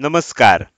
Namaskar.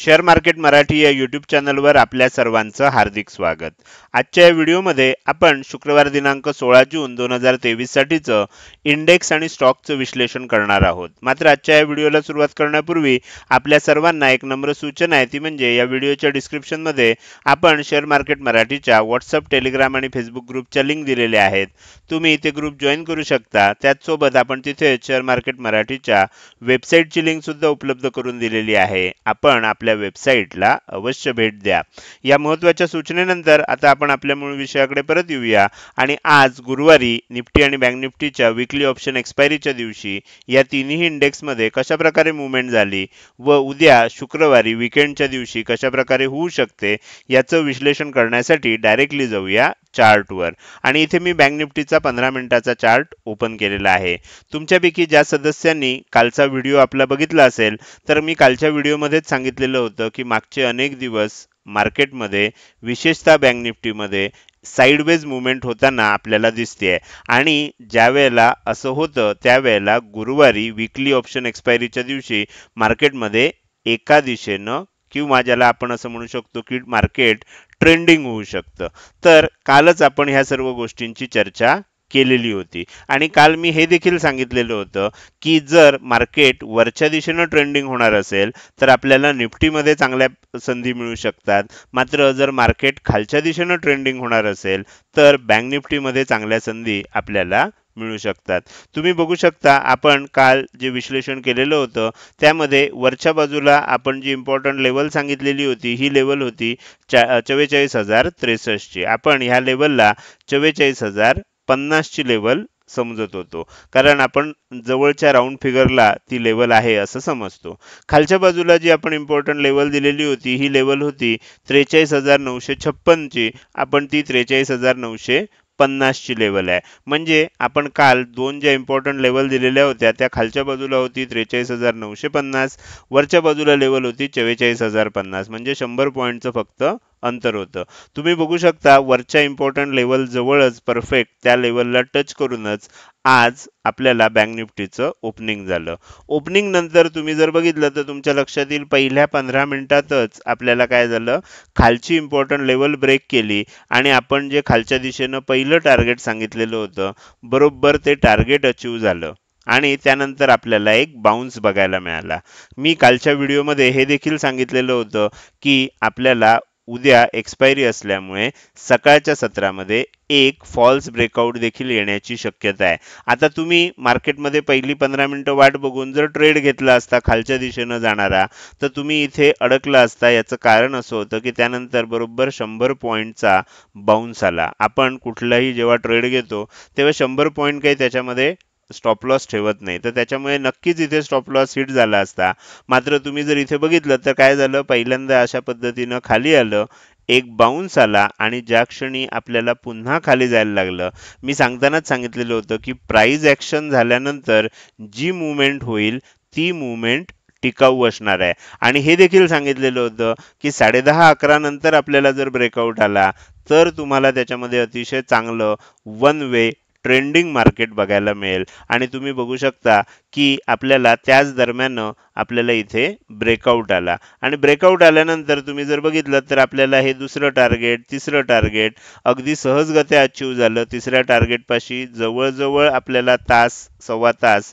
Share market Marathi या YouTube चॅनलवर आपल्या सर्वांचं हार्दिक स्वागत आजच्या या व्हिडिओमध्ये आपण शुक्रवार दिनांक सोळा जून दोन हजार तेवीससाठीचं इंडेक्स आणि स्टॉकचं विश्लेषण करणार आहोत मात्र आजच्या या व्हिडिओला सुरुवात करण्यापूर्वी आपल्या सर्वांना एक नम्र सूचना आहे ती म्हणजे या व्हिडिओच्या डिस्क्रिप्शनमध्ये आपण शेअर मार्केट मराठीच्या व्हॉट्सअप टेलिग्राम आणि फेसबुक ग्रुपच्या लिंक दिलेल्या आहेत तुम्ही ते ग्रुप जॉईन करू शकता त्याचसोबत आपण तिथे शेअर मार्केट मराठीच्या वेबसाईटची सुद्धा उपलब्ध करून दिलेली आहे आपण आपल्या वेबसाईटला अवश्य भेट द्या या महत्त्वाच्या सूचनेनंतर आता आपण आपल्या मूळ विषयाकडे परत येऊया आणि आज गुरुवारी निफ्टी आणि बँक निफ्टीच्या विकली ऑप्शन एक्सपायरीच्या दिवशी या तिन्ही इंडेक्समध्ये कशाप्रकारे मुवमेंट झाली व उद्या शुक्रवारी विकेंडच्या दिवशी कशाप्रकारे होऊ शकते याचं विश्लेषण करण्यासाठी डायरेक्टली जाऊया चार्टवर आणि इथे मी बँक निफ्टीचा पंधरा मिनिटाचा चार्ट ओपन केलेला आहे तुमच्यापैकी ज्या सदस्यांनी कालचा व्हिडिओ आपला बघितला असेल तर मी कालच्या व्हिडिओमध्येच सांगितलेलं पाहिलं होतं की मागचे अनेक दिवस मार्केटमध्ये विशेषतः बँक निफ्टीमध्ये साइडवेज मुवमेंट होताना आपल्याला दिसते आणि ज्या वेळेला असं होतं त्यावेळेला गुरुवारी विकली ऑप्शन एक्सपायरीच्या दिवशी मार्केटमध्ये एका दिशेनं किंवा ज्याला आपण असं म्हणू शकतो की मार्केट ट्रेंडिंग होऊ शकतं तर कालच आपण ह्या सर्व गोष्टींची चर्चा केलेली होती आणि काल मी हे देखील सांगितलेलं होतं की जर मार्केट वरच्या दिशेनं ट्रेंडिंग होणार असेल तर आपल्याला निफ्टीमध्ये चांगल्या संधी मिळू शकतात मात्र जर मार्केट खालच्या दिशेनं ट्रेंडिंग होणार असेल तर बँक निफ्टीमध्ये चांगल्या संधी आपल्याला मिळू शकतात तुम्ही बघू शकता आपण काल जे विश्लेषण केलेलं होतं त्यामध्ये वरच्या बाजूला आपण जी इम्पॉर्टंट लेवल सांगितलेली होती ही लेवल होती चा चव्वेचाळीस हजार त्रेसष्टची आपण ह्या लेवलला चव्वेचाळीस हजार पन्नासची लेवल समजत होतो कारण आपण जवळच्या राऊंड फिगरला ती लेवल आहे असं समजतो खालच्या बाजूला जी आपण इम्पॉर्टंट लेवल दिलेली होती ही लेवल होती त्रेचाळीस हजार नऊशे छप्पनची आपण ती त्रेचाळीस हजार नऊशे पन्नासची लेवल आहे म्हणजे आपण काल दोन ज्या इम्पॉर्टंट लेवल दिलेल्या होत्या त्या खालच्या बाजूला होती त्रेचाळीस हजार नऊशे पन्नास वरच्या बाजूला लेवल होती चव्वेचाळीस हजार पन्नास म्हणजे शंभर पॉईंटचं फक्त अंतर होतं तुम्ही बघू शकता वरच्या इम्पॉर्टंट लेवल जवळच परफेक्ट त्या लेवलला टच करूनच आज आपल्याला बँक निफ्टीचं ओपनिंग झालं ओपनिंग नंतर तुम्ही जर बघितलं तर तुमच्या लक्षात येईल पहिल्या पंधरा मिनिटातच आपल्याला काय झालं खालची इम्पॉर्टंट लेवल ब्रेक केली आणि आपण जे खालच्या दिशेनं पहिलं टार्गेट सांगितलेलं होतं बरोबर ते टार्गेट अचीव झालं आणि त्यानंतर आपल्याला एक बाउन्स बघायला मिळाला मी कालच्या व्हिडिओमध्ये हे देखील सांगितलेलं होतं की आपल्याला उद्या एक्सपायरी असल्यामुळे सकाळच्या सत्रामध्ये एक फॉल्स ब्रेकआउट देखील येण्याची शक्यता आहे आता तुम्ही मार्केटमध्ये पहिली पंधरा मिनटं वाट बघून जर ट्रेड घेतला असता खालच्या दिशेनं जाणारा तर तुम्ही इथे अडकला असता याचं कारण असं होतं की त्यानंतर बरोबर शंभर पॉईंटचा बाउन्स आला आपण कुठलाही जेव्हा ट्रेड घेतो तेव्हा शंभर पॉईंट काही त्याच्यामध्ये स्टॉप लॉस ठेवत नाही तर त्याच्यामुळे नक्कीच इथे स्टॉप लॉस हिट झाला असता मात्र तुम्ही जर इथे बघितलं तर काय झालं पहिल्यांदा अशा पद्धतीनं खाली आलं एक बाउन्स आला आणि ज्या क्षणी आपल्याला पुन्हा खाली जायला लागलं मी सांगतानाच सांगितलेलं होतं की प्राईज ॲक्शन झाल्यानंतर जी मुवमेंट होईल ती मुवमेंट टिकाऊ असणार आहे आणि हे देखील सांगितलेलं होतं की साडेदहा अकरा नंतर आपल्याला जर ब्रेकआउट आला तर तुम्हाला त्याच्यामध्ये अतिशय चांगलं वन वे ट्रेंडिंग मार्केट बघायला मिळेल आणि तुम्ही बघू शकता की आपल्याला त्याच दरम्यान आपल्याला इथे ब्रेकआउट आला आणि ब्रेकआउट आल्यानंतर तुम्ही जर बघितलं तर आपल्याला हे दुसरं टार्गेट तिसरं टार्गेट अगदी सहजगत्या अचीव झालं तिसऱ्या टार्गेटपाशी जवळजवळ आपल्याला तास सव्वा तास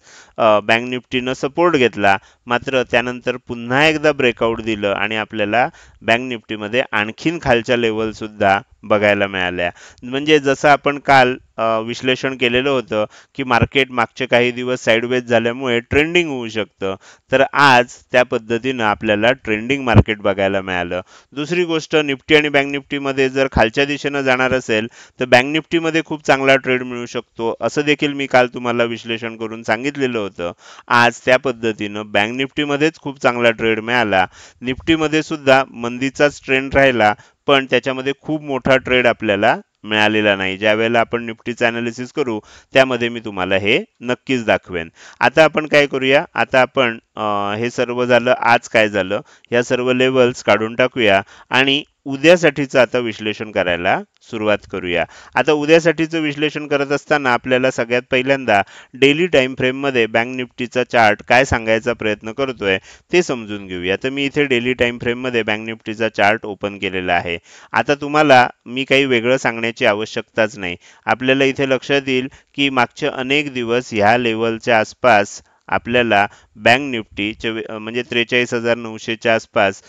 बँक निफ्टीनं सपोर्ट घेतला मात्र त्यानंतर पुन्हा एकदा ब्रेकआउट दिलं आणि आपल्याला बँक निफ्टीमध्ये आणखीन खालच्या लेवलसुद्धा बघायला मिळाल्या म्हणजे जसं आपण काल विश्लेषण केलेलं होतं की मार्केट मागचे काही दिवस साईडवेज झाले त्यामुळे ट्रेंडिंग होऊ शकतं तर आज त्या पद्धतीनं आपल्याला ट्रेंडिंग मार्केट बघायला मिळालं दुसरी गोष्ट निफ्टी आणि बँक निफ्टीमध्ये जर खालच्या दिशेनं जाणार असेल तर बँक निफ्टीमध्ये खूप चांगला ट्रेड मिळू शकतो असं देखील मी काल तुम्हाला विश्लेषण करून सांगितलेलं होतं आज त्या पद्धतीनं बँक निफ्टीमध्येच खूप चांगला ट्रेड मिळाला निफ्टीमध्ये सुद्धा मंदीचाच ट्रेंड राहिला पण त्याच्यामध्ये खूप मोठा ट्रेड आपल्याला मिळालेला नाही ज्या वेळेला आपण निफ्टीचं अनालिसिस करू त्यामध्ये मी तुम्हाला हे नक्कीच दाखवेन आता आपण काय करूया आता आपण हे सर्व झालं आज काय झालं या सर्व लेवल्स काढून टाकूया आणि उद्यासाठीचं आता विश्लेषण करायला सुरुवात करूया आता उद्यासाठीचं विश्लेषण करत असताना आपल्याला सगळ्यात पहिल्यांदा डेली टाइम फ्रेममध्ये बँक निफ्टीचा चार्ट काय सांगायचा प्रयत्न करतोय ते समजून घेऊया तर मी इथे डेली टाइम फ्रेममध्ये बँक निफ्टीचा चार्ट ओपन केलेला आहे आता तुम्हाला मी काही वेगळं सांगण्याची आवश्यकताच नाही आपल्याला इथे लक्षात येईल की मागचे अनेक दिवस ह्या लेवलच्या आसपास आपल्याला बँक निफ्टी म्हणजे त्रेचाळीस हजार नऊशेच्या आसपास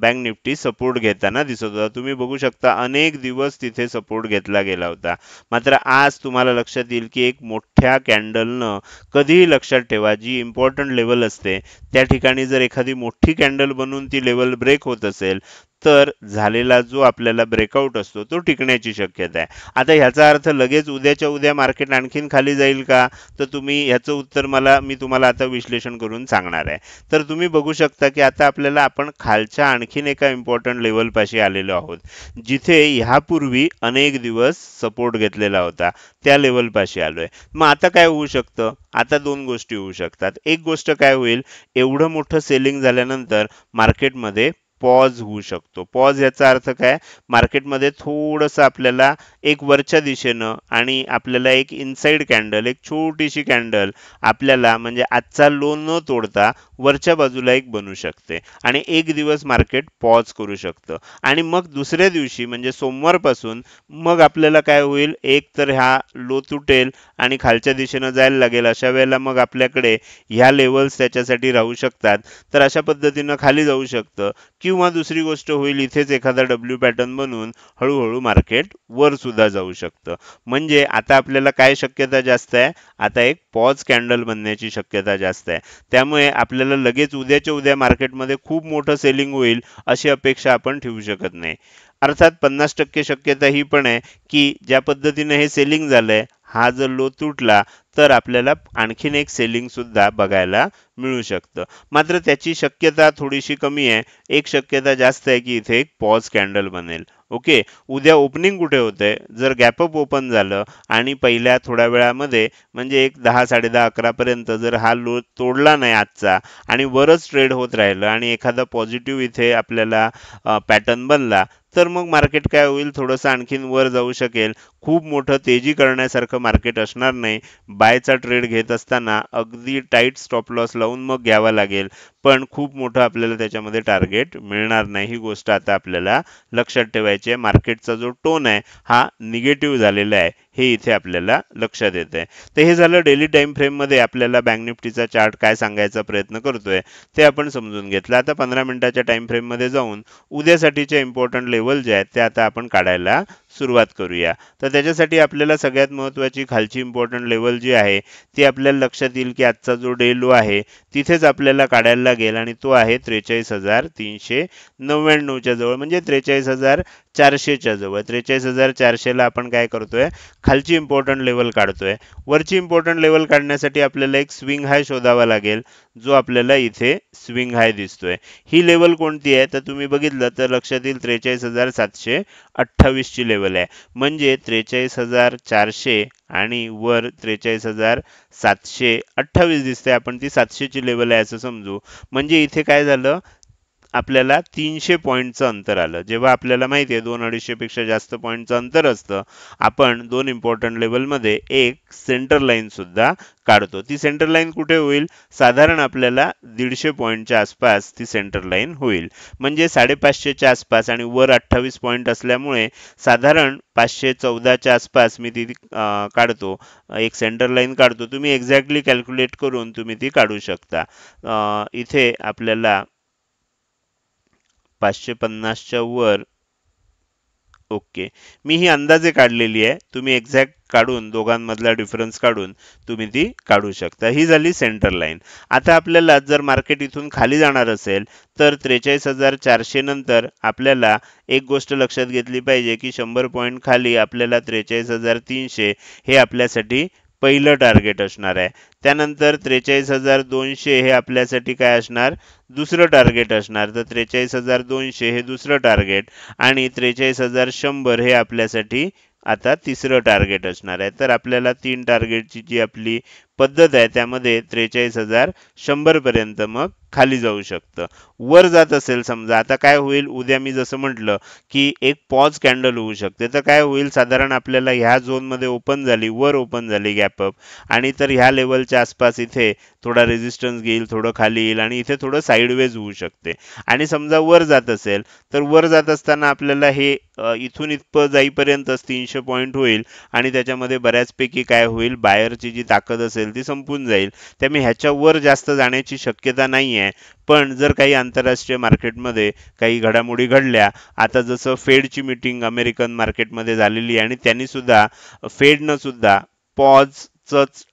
बँक निफ्टी सपोर्ट घेताना दिसत होता तुम्ही बघू शकता अनेक दिवस तिथे सपोर्ट घेतला गेला होता मात्र आज तुम्हाला लक्षात येईल की एक मोठ्या कॅन्डलनं कधीही लक्षात ठेवा जी इम्पॉर्टंट लेवल असते त्या ठिकाणी जर एखादी मोठी कॅन्डल बनून ती लेवल ब्रेक होत असेल तर झालेला जो आपल्याला ब्रेकआउट असतो तो टिकण्याची शक्यता आहे आता ह्याचा अर्थ लगेच उद्याच्या उद्या मार्केट आणखीन खाली जाईल का तर तुम्ही ह्याचं उत्तर मला मी तुम्हाला आता विश्लेषण करून सांगणार आहे तर तुम्ही बघू शकता की आता आपल्याला आपण खालच्या आणखीन एका इम्पॉर्टंट लेवलपाशी आलेलो आहोत जिथे ह्यापूर्वी अनेक दिवस सपोर्ट घेतलेला होता त्या लेवलपाशी आलो आहे मग आता काय होऊ शकतं आता दोन गोष्टी होऊ शकतात एक गोष्ट काय होईल एवढं मोठं सेलिंग झाल्यानंतर मार्केटमध्ये पॉज होऊ शकतो पॉज याचा अर्थ काय मार्केटमध्ये थोडंसं आपल्याला एक वरच्या दिशेनं आणि आपल्याला एक इनसाइड कॅन्डल एक छोटीशी कॅन्डल आपल्याला म्हणजे आजचा लो न तोडता वरच्या बाजूला एक बनू शकते आणि एक दिवस मार्केट पॉज करू शकतं आणि मग दुसऱ्या दिवशी म्हणजे सोमवारपासून मग आपल्याला काय होईल एक तर ह्या लो तुटेल आणि खालच्या दिशेनं जायला लागेल अशा वेळेला मग आपल्याकडे ह्या लेवल्स त्याच्यासाठी राहू शकतात तर अशा पद्धतीनं खाली जाऊ शकतं किंवा दुसरी गोष्ट होईल इथेच एखादा डब्ल्यू पॅटर्न बनून हळूहळू मार्केट वर सुद्धा जाऊ शकतं म्हणजे आता आपल्याला काय शक्यता जास्त आहे आता एक पॉज कॅन्डल बनण्याची शक्यता जास्त आहे त्यामुळे आपल्याला लगेच उद्याच्या उद्या मार्केटमध्ये खूप मोठं सेलिंग होईल अशी अपेक्षा आपण ठेवू शकत नाही अर्थात पन्नास टक्के शक्यता ही पण आहे की ज्या पद्धतीने हे सेलिंग झालंय हा जर लो तुटला तर आपल्याला आणखीन एक सेलिंगसुद्धा बघायला मिळू शकतं मात्र त्याची शक्यता थोडीशी कमी आहे एक शक्यता जास्त आहे की इथे एक पॉज कॅन्डल बनेल ओके उद्या ओपनिंग कुठे होते जर गॅपअप ओपन झालं आणि पहिल्या थोड्या वेळामध्ये म्हणजे एक दहा साडेदहा अकरापर्यंत जर हा लो तोडला नाही आजचा आणि वरच ट्रेड होत राहिलं आणि एखादा पॉझिटिव्ह इथे आपल्याला पॅटर्न बनला तर मग मार्केट काय होईल थोडंसं आणखीन वर जाऊ शकेल खूप मोठं तेजी करण्यासारखं मार्केट असणार नाही बायचा ट्रेड घेत असताना अगदी टाईट स्टॉप लॉस लावून मग घ्यावा लागेल पण खूप मोठं आपल्याला त्याच्यामध्ये टार्गेट मिळणार नाही ही गोष्ट आता आपल्याला लक्षात ठेवायची आहे मार्केटचा जो टोन आहे हा निगेटिव्ह झालेला आहे हे इथे आपल्याला लक्षात येत आहे तर हे झालं डेली टाइम फ्रेममध्ये आपल्याला बँक निफ्टीचा चार्ट काय सांगायचा प्रयत्न करतोय ते आपण समजून घेतलं आता पंधरा मिनिटाच्या टाइम फ्रेममध्ये जाऊन उद्यासाठीचे इम्पॉर्टंट लेवल जे आहेत ते आता आपण काढायला सुरुवात करूया तर त्याच्यासाठी आपल्याला सगळ्यात महत्त्वाची खालची इम्पॉर्टंट लेवल जी आहे ती आपल्याला लक्षात येईल की आजचा जो डे लो आहे तिथेच आपल्याला काढायला लागेल आणि तो आहे त्रेचाळीस हजार तीनशे नव्याण्णवच्या जवळ म्हणजे त्रेचाळीस हजार चारशेच्या जवळ त्रेचाळीस हजार चारशेला आपण काय करतोय खालची इम्पॉर्टंट लेवल काढतोय वरची इम्पॉर्टंट लेवल काढण्यासाठी आपल्याला एक स्विंग हाय शोधावा लागेल जो आपल्याला इथे स्विंग हाय दिसतोय ही लेवल कोणती आहे तर तुम्ही बघितलं तर लक्षात येईल त्रेचाळीस हजार सातशे अठ्ठावीसची लेवल आहे म्हणजे त्रेचाळीस हजार चारशे आणि वर त्रेचाळीस हजार सातशे अठ्ठावीस दिसते आपण ती सातशेची लेवल आहे असं समजू म्हणजे इथे काय झालं आपल्याला तीनशे पॉईंटचं अंतर आलं जेव्हा आपल्याला माहिती आहे दोन अडीचशेपेक्षा जास्त पॉईंटचं अंतर असतं आपण दोन इम्पॉर्टंट लेवलमध्ये एक सेंटर लाईनसुद्धा काढतो ती सेंटर लाईन कुठे होईल साधारण आपल्याला दीडशे पॉईंटच्या आसपास ती सेंटर लाईन होईल म्हणजे साडेपाचशेच्या आसपास आणि वर अठ्ठावीस पॉईंट असल्यामुळे साधारण पाचशे चौदाच्या आसपास मी ती काढतो एक सेंटर लाईन काढतो तुम्ही एक्झॅक्टली कॅल्क्युलेट करून तुम्ही ती काढू शकता इथे आपल्याला पाचशे पन्नासच्या वर ओके मी ही अंदाजे काढलेली आहे तुम्ही एक्झॅक्ट काढून दोघांमधला डिफरन्स काढून तुम्ही ती काढू शकता ही झाली सेंटर लाईन आता आपल्याला जर मार्केट इथून खाली जाणार असेल तर त्रेचाळीस हजार चारशे नंतर आपल्याला एक गोष्ट लक्षात घेतली पाहिजे की शंभर पॉईंट खाली आपल्याला त्रेचाळीस हजार तीनशे हे आपल्यासाठी पहिलं टार्गेट असणार आहे त्यानंतर त्रेचाळीस हजार दोनशे हे आपल्यासाठी काय असणार दुसरं टार्गेट असणार तर त्रेचाळीस हजार दोनशे हे दुसरं टार्गेट आणि त्रेचाळीस हजार शंभर हे आपल्यासाठी आता तिसरं टार्गेट असणार आहे तर आपल्याला तीन टार्गेटची जी आपली पद्धत आहे त्यामध्ये त्रेचाळीस हजार शंभरपर्यंत मग खाली जाऊ शकतं वर जात असेल समजा आता काय होईल उद्या मी जसं म्हटलं की एक पॉज कॅन्डल होऊ शकते तर काय होईल साधारण आपल्याला ह्या झोनमध्ये ओपन झाली वर ओपन झाली गॅपअप आणि तर ह्या लेवलच्या आसपास इथे थोडा रेजिस्टन्स घेईल थोडं खाली येईल आणि इथे थोडं साईडवेज होऊ शकते आणि समजा वर जात असेल तर वर जात असताना आपल्याला हे इथून इथपं जाईपर्यंतच तीनशे पॉईंट होईल आणि त्याच्यामध्ये बऱ्याचपैकी काय होईल बाहेरची जी ताकद असेल जल्दी संपून जाईल त्यामुळे ह्याच्यावर जास्त जाण्याची शक्यता नाही आहे पण जर काही आंतरराष्ट्रीय मार्केटमध्ये काही घडामोडी घडल्या आता जसं फेडची मीटिंग अमेरिकन मार्केटमध्ये झालेली आहे आणि त्यांनी सुद्धा फेडनं सुद्धा पॉज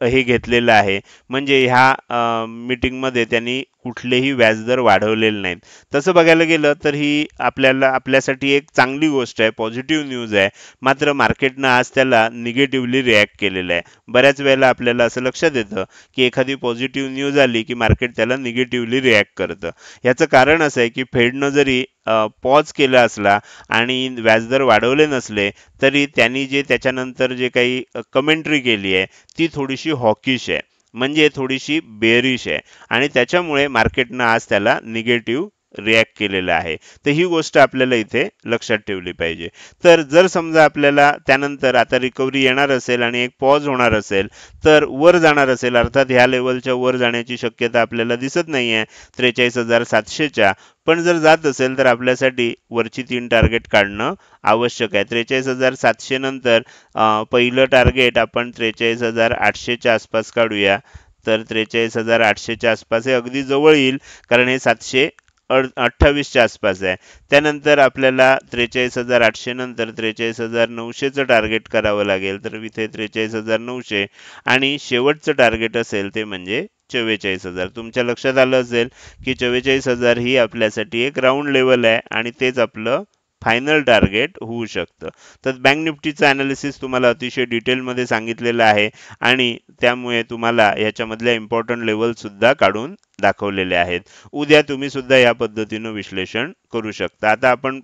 हे घेतलेलं आहे म्हणजे ह्या मीटिंगमध्ये त्यांनी कुठलेही व्याजदर वाढवलेले नाहीत तसं बघायला गेलं तर ही आपल्याला आपल्यासाठी एक चांगली गोष्ट आहे पॉझिटिव्ह न्यूज आहे मात्र मार्केटनं आज त्याला निगेटिव्हली रिॲक्ट केलेलं आहे बऱ्याच वेळेला आपल्याला असं लक्षात येतं की एखादी पॉझिटिव्ह न्यूज आली की मार्केट त्याला निगेटिव्हली रिॲक्ट करतं याचं कारण असं आहे की फेडनं जरी पॉज केला असला आणि व्याजदर वाढवले नसले तरी त्यांनी जे त्याच्यानंतर जे काही कमेंट्री केली आहे ती थोडीशी हॉकीश आहे म्हणजे थोडीशी बेरीश आहे आणि त्याच्यामुळे मार्केटनं आज त्याला निगेटिव्ह रिॲक्ट केलेलं आहे तर ही गोष्ट आपल्याला इथे लक्षात ठेवली पाहिजे तर जर समजा आपल्याला त्यानंतर आता रिकव्हरी येणार असेल आणि एक पॉज होणार असेल तर वर जाणार असेल अर्थात ह्या लेवलच्या वर जाण्याची शक्यता आपल्याला दिसत नाही आहे त्रेचाळीस हजार सातशेच्या पण जर जात असेल तर आपल्यासाठी वरची तीन टार्गेट काढणं आवश्यक आहे त्रेचाळीस हजार सातशे नंतर पहिलं टार्गेट आपण त्रेचाळीस हजार आठशेच्या आसपास काढूया तर त्रेचाळीस हजार आठशेच्या आसपास हे अगदी जवळ येईल कारण हे सातशे अड अठ्ठावीसच्या आसपास आहे त्यानंतर आपल्याला त्रेचाळीस हजार आठशे नंतर त्रेचाळीस हजार नऊशेचं टार्गेट करावं लागेल तर इथे त्रेचाळीस हजार नऊशे आणि शेवटचं टार्गेट असेल ते म्हणजे चव्वेचाळीस हजार तुमच्या लक्षात आलं असेल की चव्वेचाळीस हजार ही आपल्यासाठी एक राऊंड लेवल आहे आणि तेच आपलं फायनल टार्गेट होऊ शकतं तर बँक निफ्टीचं अनालिसिस तुम्हाला अतिशय डिटेलमध्ये सांगितलेलं आहे आणि त्यामुळे तुम्हाला याच्यामधल्या इम्पॉर्टंट लेवलसुद्धा काढून दाखवलेले आहेत उद्या तुम्ही सुद्धा या पद्धतीनं विश्लेषण करू शकता आता आपण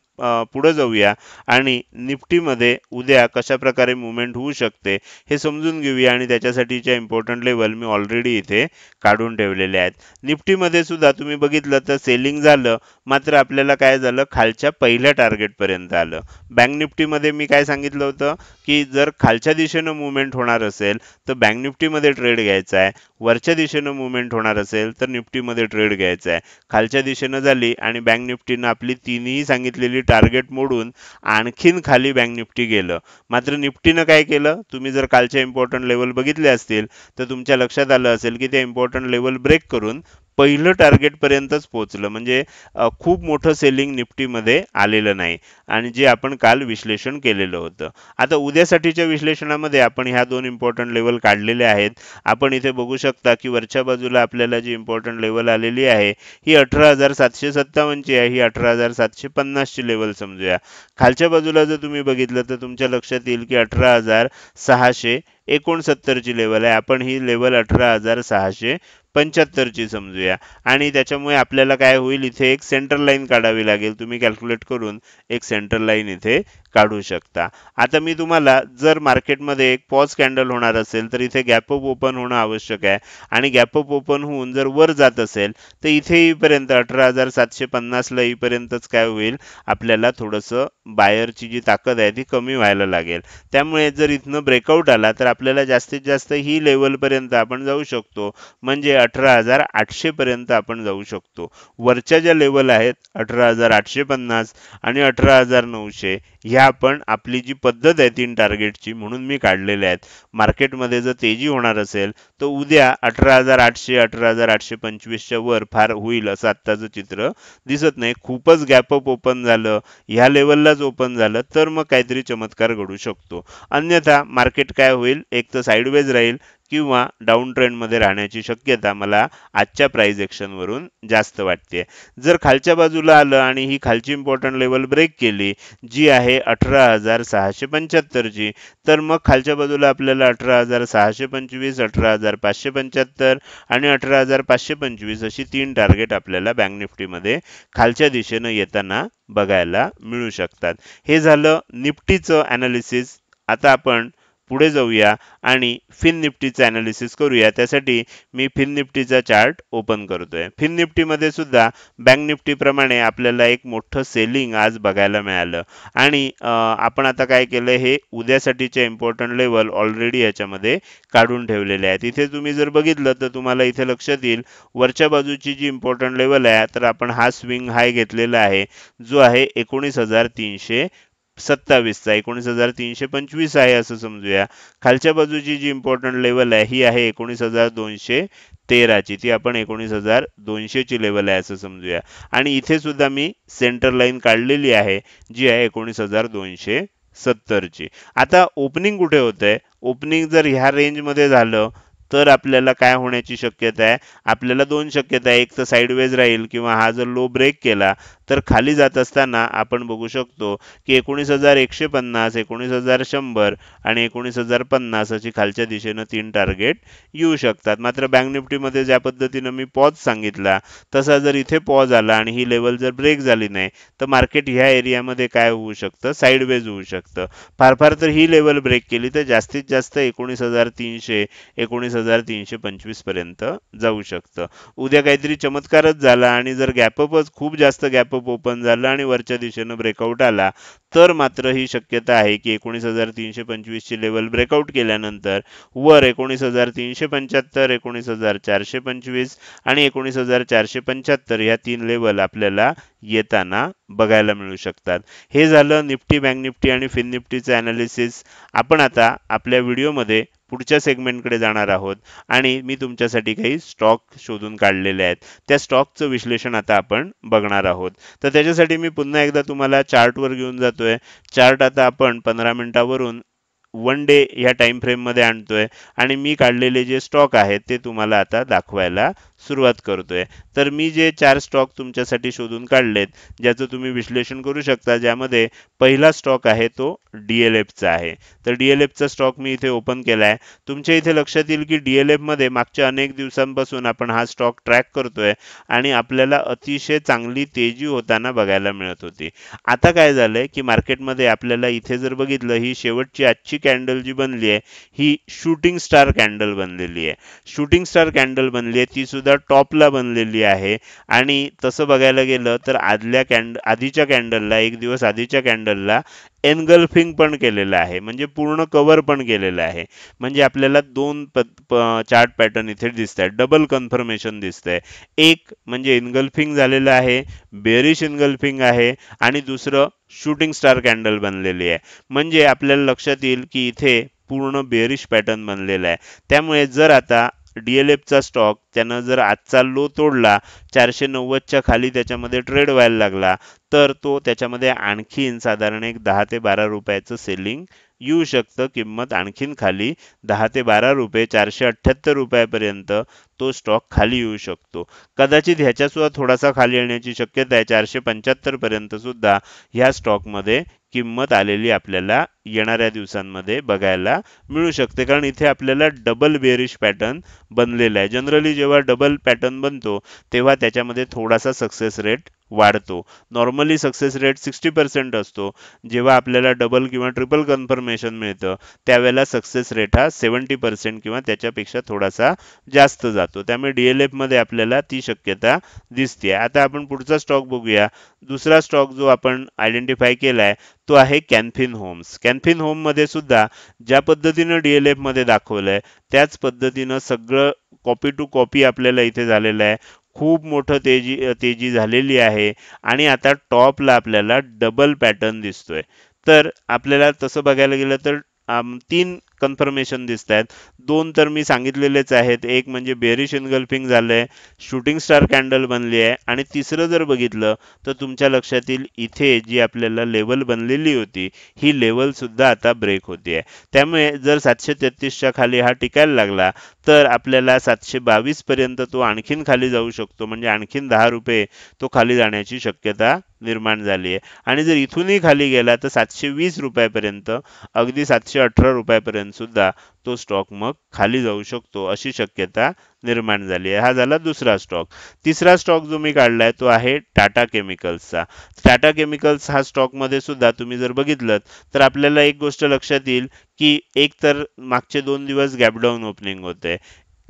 पुढे जाऊया आणि निफ्टीमध्ये उद्या कशा प्रकारे मुवमेंट होऊ शकते हे समजून घेऊया आणि त्याच्यासाठीच्या इम्पॉर्टंट लेवल मी ऑलरेडी इथे काढून ठेवलेले आहेत निफ्टीमध्ये सुद्धा तुम्ही बघितलं तर सेलिंग झालं मात्र आपल्याला काय झालं खालच्या पहिल्या टार्गेटपर्यंत आलं बँक निफ्टीमध्ये मी काय सांगितलं होतं की जर खालच्या दिशेनं मुवमेंट होणार असेल तर बँक निफ्टीमध्ये ट्रेड घ्यायचा आहे वरच्या दिशेनं मुवमेंट होणार असेल तर निफ्टीमध्ये ट्रेड घ्यायचा आहे खालच्या दिशेनं झाली आणि बँक निफ्टीनं आपली तिन्ही सांगितलेली टार्गेट मोडून आणखीन खाली बँक निफ्टी गेलं मात्र निफ्टीनं काय केलं तुम्ही जर कालच्या इम्पॉर्टंट लेवल बघितले असतील तर तुमच्या लक्षात आलं असेल की ते इम्पॉर्टंट लेवल ब्रेक करून पहिलं टार्गेटपर्यंतच पोहोचलं म्हणजे खूप मोठं सेलिंग निफ्टीमध्ये आलेलं नाही आणि जे आपण काल विश्लेषण केलेलं होतं आता उद्यासाठीच्या विश्लेषणामध्ये आपण ह्या दोन इम्पॉर्टंट लेवल काढलेले आहेत आपण इथे बघू शकता की वरच्या बाजूला आपल्याला जी इम्पॉर्टंट लेवल आलेली आहे ही अठरा हजार सातशे सत्तावन्नची आहे ही अठरा हजार सातशे पन्नासची लेवल समजूया खालच्या बाजूला जर तुम्ही बघितलं तर तुमच्या लक्षात येईल की अठरा हजार सहाशे एकोणसत्तरची लेवल आहे आपण ही लेवल अठरा हजार सहाशे ची समजूया आणि त्याच्यामुळे आपल्याला काय होईल इथे एक सेंटर लाईन काढावी लागेल तुम्ही कॅल्क्युलेट करून एक सेंटर लाईन इथे काढू शकता आता मी तुम्हाला जर मार्केटमध्ये एक पॉज कॅन्डल होणार असेल तर इथे गॅपअप ओपन होणं आवश्यक आहे आणि गॅपअप ओपन होऊन जर वर जात असेल तर इथे येईपर्यंत अठरा हजार सातशे पन्नासला येईपर्यंतच काय होईल आपल्याला थोडंसं बायरची जी ताकद आहे ती कमी व्हायला लागेल त्यामुळे जर इथनं ब्रेकआउट आला तर आपल्याला जास्तीत जास्त ही लेवलपर्यंत आपण जाऊ शकतो म्हणजे अठरा हजार आठशेपर्यंत आपण जाऊ शकतो वरच्या ज्या लेवल आहेत अठरा हजार आठशे पन्नास आणि अठरा हजार नऊशे ह्या ह्या आपण आपली जी पद्धत आहे तीन टार्गेटची म्हणून मी काढलेल्या आहेत मार्केटमध्ये जर तेजी होणार असेल तर उद्या अठरा हजार आठशे अठरा हजार आठशे पंचवीसच्या वर फार होईल असं आत्ताचं चित्र दिसत नाही खूपच गॅपअप ओपन झालं ह्या लेवललाच ओपन झालं तर मग काहीतरी चमत्कार घडू शकतो अन्यथा मार्केट काय होईल एक तर साईडवेज राहील किंवा डाऊन ट्रेंडमध्ये राहण्याची शक्यता मला आजच्या प्राईज वरून जास्त वाटते जर खालच्या बाजूला आलं आणि ही खालची इम्पॉर्टंट लेवल ब्रेक केली जी आहे अठरा हजार सहाशे पंच्याहत्तरची तर मग खालच्या बाजूला आपल्याला अठरा हजार सहाशे पंचवीस अठरा हजार पाचशे पंच्याहत्तर आणि अठरा हजार पाचशे पंचवीस अशी तीन टार्गेट आपल्याला बँक निफ्टीमध्ये खालच्या दिशेनं येताना बघायला मिळू शकतात हे झालं निफ्टीचं ॲनालिसिस आता आपण पुढे जाऊया आणि फिन निफ्टीचं ॲनालिसिस करूया त्यासाठी मी फिन निफ्टीचा चार्ट ओपन करतोय फिन निफ्टीमध्ये सुद्धा बँक निफ्टीप्रमाणे आपल्याला एक मोठं सेलिंग आज बघायला मिळालं आणि आपण आता काय केलं हे उद्यासाठीचे इम्पॉर्टंट लेवल ऑलरेडी याच्यामध्ये काढून ठेवलेले आहेत इथे तुम्ही जर बघितलं तर तुम्हाला इथे लक्षात येईल वरच्या बाजूची जी इम्पॉर्टंट लेवल आहे तर आपण हा स्विंग हाय घेतलेला आहे जो आहे एकोणीस हजार तीनशे सत्तावीसचा एकोणीस हजार तीनशे पंचवीस आहे असं समजूया खालच्या बाजूची जी इम्पॉर्टंट लेवल आहे ही आहे एकोणीस हजार दोनशे तेराची ती आपण एकोणीस हजार दोनशेची लेवल आहे असं समजूया आणि इथे सुद्धा मी सेंटर लाईन काढलेली आहे जी आहे एकोणीस हजार दोनशे सत्तरची आता ओपनिंग कुठे होतंय ओपनिंग जर ह्या रेंजमध्ये झालं तर आपल्याला काय होण्याची शक्यता आहे आपल्याला दोन शक्यता आहे एक तर साईडवेज राहील किंवा हा जर लो ब्रेक केला तर खाली जात असताना आपण बघू शकतो की एकोणीस हजार एकशे पन्नास एकोणीस हजार शंभर आणि एकोणीस हजार पन्नास अशी खालच्या दिशेनं तीन टार्गेट येऊ शकतात मात्र बँक निफ्टीमध्ये ज्या पद्धतीनं मी पॉज सांगितला तसा जर इथे पॉज आला आणि ही लेवल जर ब्रेक झाली नाही तर मार्केट ह्या एरियामध्ये काय होऊ शकतं साईडवेज होऊ शकतं फार फार तर ही लेवल ब्रेक केली तर जास्तीत जास्त एकोणीस हजार तीनशे एकोणीस हजार तीनशे पंचवीस पर्यंत जाऊ शकतं उद्या काहीतरी चमत्कारच झाला आणि जर गॅपअपच खूप जास्त गॅप ओपन झालं आणि वरच्या दिशेनं ब्रेकआउट आला तर मात्र ही शक्यता आहे की एकोणीस हजार तीनशे पंचवीसची लेवल ब्रेकआउट केल्यानंतर वर एकोणीस हजार तीनशे पंच्याहत्तर एकोणीस हजार चारशे पंचवीस आणि एकोणीस हजार चारशे पंच्याहत्तर ह्या तीन लेवल आपल्याला येताना बघायला मिळू शकतात हे झालं निफ्टी बँक निफ्टी आणि फिन निफ्टीचं ॲनालिसिस आपण आता आपल्या व्हिडिओमध्ये पुढच्या सेगमेंटकडे जाणार आहोत आणि मी तुमच्यासाठी काही स्टॉक शोधून काढलेले आहेत त्या स्टॉकचं विश्लेषण आता आपण बघणार आहोत तर त्याच्यासाठी मी पुन्हा एकदा तुम्हाला चार्टवर घेऊन जातोय चार्ट आता आपण पंधरा मिनिटावरून वन डे या टाईम फ्रेममध्ये आणतोय आणि मी काढलेले जे स्टॉक आहेत ते तुम्हाला आता दाखवायला सुरुवात करतोय तर मी जे चार स्टॉक तुमच्यासाठी शोधून काढलेत ज्याचं तुम्ही विश्लेषण करू शकता ज्यामध्ये पहिला स्टॉक आहे तो डी एल आहे तर डीएलएफचा स्टॉक मी इथे ओपन केला आहे तुमच्या इथे लक्षात येईल की डी एल मागच्या अनेक दिवसांपासून आपण हा स्टॉक ट्रॅक करतोय आणि आपल्याला अतिशय चांगली तेजी होताना बघायला मिळत होती आता काय झालंय की मार्केटमध्ये आपल्याला इथे जर बघितलं ही शेवटची आजची कॅन्डल जी बनली आहे ही शूटिंग स्टार कॅन्डल बनलेली आहे शूटिंग स्टार कॅन्डल बनली आहे ती सुद्धा टॉपला बनलेली आहे आणि तसं बघायला गेलं तर आदल्या कॅन्ड आधीच्या कॅन्डलला एक दिवस आधीच्या कॅन्डलला एनगल्फिंग पण केलेलं आहे म्हणजे पूर्ण कवर पण केलेलं आहे म्हणजे आपल्याला दोन चार्ट पॅटर्न इथे दिसत आहे डबल कन्फर्मेशन दिसत आहे एक म्हणजे एनगल्फिंग झालेलं आहे बेरिश एनगल्फिंग आहे आणि दुसरं शूटिंग स्टार कॅन्डल बनलेली आहे म्हणजे आपल्याला लक्षात येईल की इथे पूर्ण बेरिश पॅटर्न बनलेला आहे त्यामुळे जर आता डीएलएफचा स्टॉक त्यानं जर आजचा लो तोडला चारशे नव्वदच्या खाली त्याच्यामध्ये ट्रेड व्हायला लागला तर तो त्याच्यामध्ये आणखीन साधारण एक दहा ते बारा रुपयाचं सेलिंग येऊ शकतं किंमत आणखीन खाली दहा ते बारा रुपये चारशे अठ्ठ्याहत्तर रुपयापर्यंत तो स्टॉक खाली येऊ शकतो कदाचित ह्याच्यासुद्धा थोडासा खाली येण्याची शक्यता आहे चारशे सुद्धा ह्या स्टॉकमध्ये किंमत आलेली आपल्याला येणाऱ्या दिवसांमध्ये बघायला मिळू शकते कारण इथे आपल्याला डबल बेरिश पॅटर्न बनलेला आहे जनरली जेव्हा डबल पॅटर्न बनतो तेव्हा त्याच्यामध्ये थोडासा सक्सेस रेट वाढतो normally success rate sixty percent असतो जेव्हा आपल्याला डबल किंवा ट्रिपल कन्फर्मेशन मिळतं त्यावेळेला सक्सेस रेट हा सेवन्टी पर्सेंट किंवा त्याच्यापेक्षा थोडासा जास्त जातो त्यामुळे डी एल एफमध्ये आपल्याला ती शक्यता दिसते आता आपण पुढचा स्टॉक बघूया दुसरा स्टॉक जो आपण आयडेंटिफाय केला आहे तो आहे कॅनफिन होम्स कॅनफिन होममध्ये सुद्धा ज्या पद्धतीनं डी एल एफमध्ये दाखवलं आहे त्याच पद्धतीनं सगळं कॉपी टू कॉपी आपल्याला इथे झालेलं आहे खूप मोठं तेजी तेजी झालेली आहे आणि आता टॉपला आपल्याला डबल पॅटर्न दिसतोय तर आपल्याला तसं बघायला गेलं तर तीन कन्फर्मेशन दिसत आहेत दोन तर मी सांगितलेलेच आहेत एक म्हणजे बेरिश झालं झालंय शूटिंग स्टार कॅन्डल बनली आहे आणि तिसरं जर बघितलं तर तुमच्या लक्षात येईल इथे जी आपल्याला लेवल बनलेली होती ही लेवल सुद्धा आता ब्रेक होती आहे त्यामुळे जर सातशे तेहतीसच्या खाली हा टिकायला लागला तर आपल्याला सातशे बावीसपर्यंत पर्यंत तो आणखीन खाली जाऊ शकतो म्हणजे आणखीन दहा रुपये तो खाली जाण्याची शक्यता निर्माण झाली आहे आणि जर इथूनही खाली गेला तर सातशे वीस रुपयापर्यंत अगदी सातशे अठरा रुपयापर्यंत सुद्धा तो स्टॉक मग खाली जाऊ शकतो अशी शक्यता निर्माण झाली आहे हा झाला दुसरा स्टॉक तिसरा स्टॉक जो मी काढलाय तो आहे टाटा केमिकल्सचा टाटा केमिकल्स हा स्टॉकमध्ये सुद्धा तुम्ही जर बघितलं तर आपल्याला एक गोष्ट लक्षात येईल की एक तर मागचे दोन दिवस गॅपडाऊन ओपनिंग होते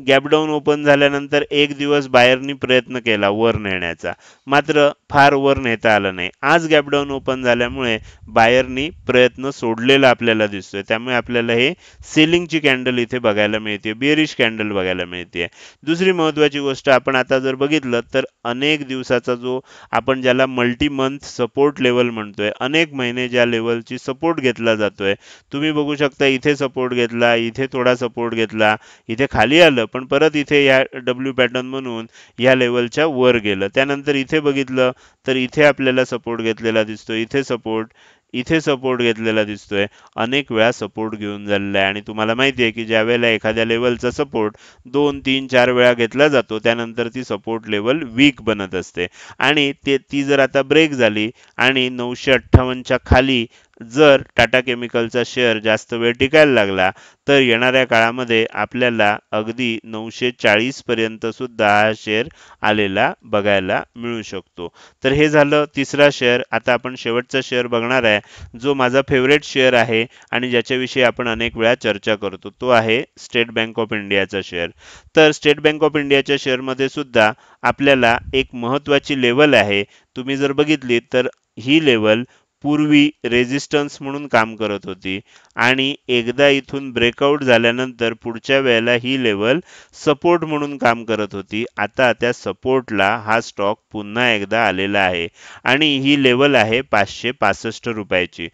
गॅपडाऊन ओपन झाल्यानंतर एक दिवस बायरनी प्रयत्न केला वर नेण्याचा मात्र फार वर नेता आलं नाही आज गॅपडाऊन ओपन झाल्यामुळे बायरनी प्रयत्न सोडलेला आपल्याला दिसतोय त्यामुळे आपल्याला हे सेलिंगची कॅन्डल इथे बघायला मिळते बेरिश कॅन्डल बघायला मिळते दुसरी महत्त्वाची गोष्ट आपण आता जर बघितलं तर अनेक दिवसाचा जो आपण ज्याला मल्टी मंथ सपोर्ट लेवल म्हणतोय अनेक महिने ज्या लेवलची सपोर्ट घेतला जातोय तुम्ही बघू शकता इथे सपोर्ट घेतला इथे थोडा सपोर्ट घेतला इथे खाली आलं पण परत इथे या डब्ल्यू पॅटर्न म्हणून या लेवलच्या वर गेलं त्यानंतर इथे बघितलं तर इथे आपल्याला सपोर्ट घेतलेला दिसतो इथे सपोर्ट इथे सपोर्ट घेतलेला दिसतोय अनेक वेळा सपोर्ट घेऊन झालेला आहे आणि तुम्हाला माहिती आहे की ज्या वेळेला एखाद्या लेवलचा सपोर्ट दोन तीन चार वेळा घेतला जातो त्यानंतर ती सपोर्ट लेवल वीक बनत असते आणि ते ती जर आता ब्रेक झाली आणि नऊशे अठ्ठावन्नच्या खाली जर टाटा केमिकलचा शेअर जास्त वेळ टिकायला लागला तर येणाऱ्या काळामध्ये आपल्याला अगदी नऊशे चाळीसपर्यंत सुद्धा हा शेअर आलेला बघायला मिळू शकतो तर हे झालं तिसरा शेअर आता आपण शेवटचा शेअर बघणार आहे जो माझा फेवरेट शेअर आहे आणि ज्याच्याविषयी आपण अनेक वेळा चर्चा करतो तो आहे स्टेट बँक ऑफ इंडियाचा शेअर तर स्टेट बँक ऑफ इंडियाच्या शेअरमध्ये सुद्धा आपल्याला एक महत्त्वाची लेवल आहे तुम्ही जर बघितली तर ही लेवल पूर्वी रेजिस्टन्स म्हणून काम करत होती आणि एकदा इथून ब्रेकआउट झाल्यानंतर पुढच्या वेळेला ही लेवल सपोर्ट म्हणून काम करत होती आता त्या सपोर्टला हा स्टॉक पुन्हा एकदा आलेला आहे आणि ही लेवल आहे पाचशे पासष्ट रुपयाची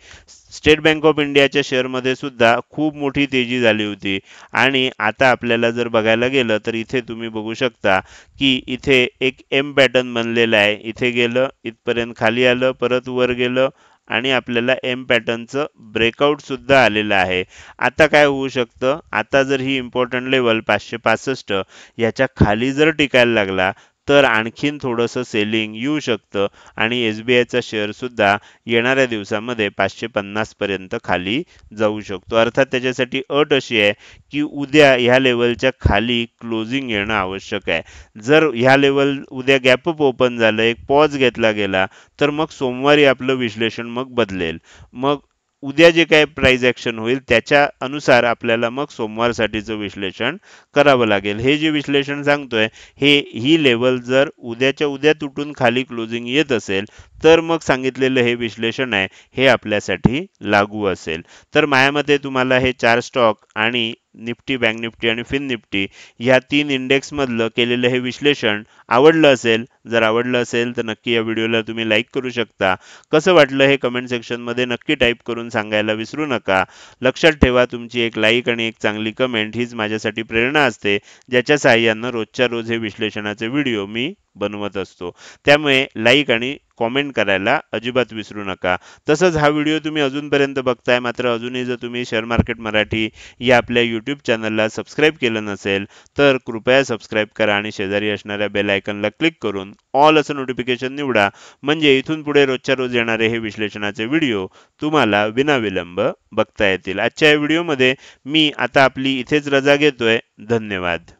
स्टेट बँक ऑफ इंडियाच्या शेअरमध्ये सुद्धा खूप मोठी तेजी झाली होती आणि आता आपल्याला जर बघायला गेलं तर इथे तुम्ही बघू शकता की इथे एक एम पॅटर्न बनलेला आहे इथे गेलं इथपर्यंत खाली आलं परत वर गेलं आणि आपल्याला एम पॅटर्नचं ब्रेकआउट सुद्धा आलेलं आहे आता काय होऊ शकतं आता जर ही इम्पॉर्टंट लेवल पाचशे पासष्ट याच्या खाली जर टिकायला लागला तर आणखीन थोडंसं सेलिंग येऊ शकतं आणि एस बी आयचा शेअरसुद्धा येणाऱ्या दिवसामध्ये पाचशे पन्नासपर्यंत खाली जाऊ शकतो अर्थात त्याच्यासाठी अट अशी आहे की उद्या ह्या लेवलच्या खाली क्लोजिंग येणं आवश्यक आहे जर ह्या लेवल उद्या गॅपअप ओपन झालं एक पॉज घेतला गेला तर मग सोमवारी आपलं विश्लेषण मग बदलेल मग उद्या जे काही प्राईज ॲक्शन होईल त्याच्या अनुसार आपल्याला मग सोमवारसाठीचं विश्लेषण करावं लागेल हे जे विश्लेषण सांगतोय हे ही लेवल जर उद्याच्या उद्या तुटून खाली क्लोजिंग येत असेल तर मग सांगितलेलं हे विश्लेषण आहे हे आपल्यासाठी लागू असेल तर माझ्या मते तुम्हाला हे चार स्टॉक आणि निफ्टी बँक निफ्टी आणि फिन निफ्टी ह्या तीन इंडेक्समधलं केलेलं हे विश्लेषण आवडलं असेल जर आवडलं असेल तर नक्की या व्हिडिओला तुम्ही लाईक करू शकता कसं वाटलं हे कमेंट सेक्शनमध्ये नक्की टाईप करून सांगायला विसरू नका लक्षात ठेवा तुमची एक लाईक आणि एक चांगली कमेंट हीच माझ्यासाठी प्रेरणा असते ज्याच्या सहाय्यानं रोजच्या रोज हे विश्लेषणाचे व्हिडिओ मी बनवत असतो त्यामुळे लाईक आणि कॉमेंट करायला अजिबात विसरू नका तसंच हा व्हिडिओ तुम्ही अजूनपर्यंत बघताय मात्र अजूनही जर तुम्ही शेअर मार्केट मराठी या आपल्या यूट्यूब चॅनलला सबस्क्राईब केलं नसेल तर कृपया सबस्क्राईब करा आणि शेजारी असणाऱ्या बेल क्लिक करून ऑल असं नोटिफिकेशन निवडा म्हणजे इथून पुढे रोजच्या रोज येणारे हे विश्लेषणाचे व्हिडिओ तुम्हाला विनाविलंब बघता येतील आजच्या या व्हिडिओमध्ये मी आता आपली इथेच रजा घेतोय धन्यवाद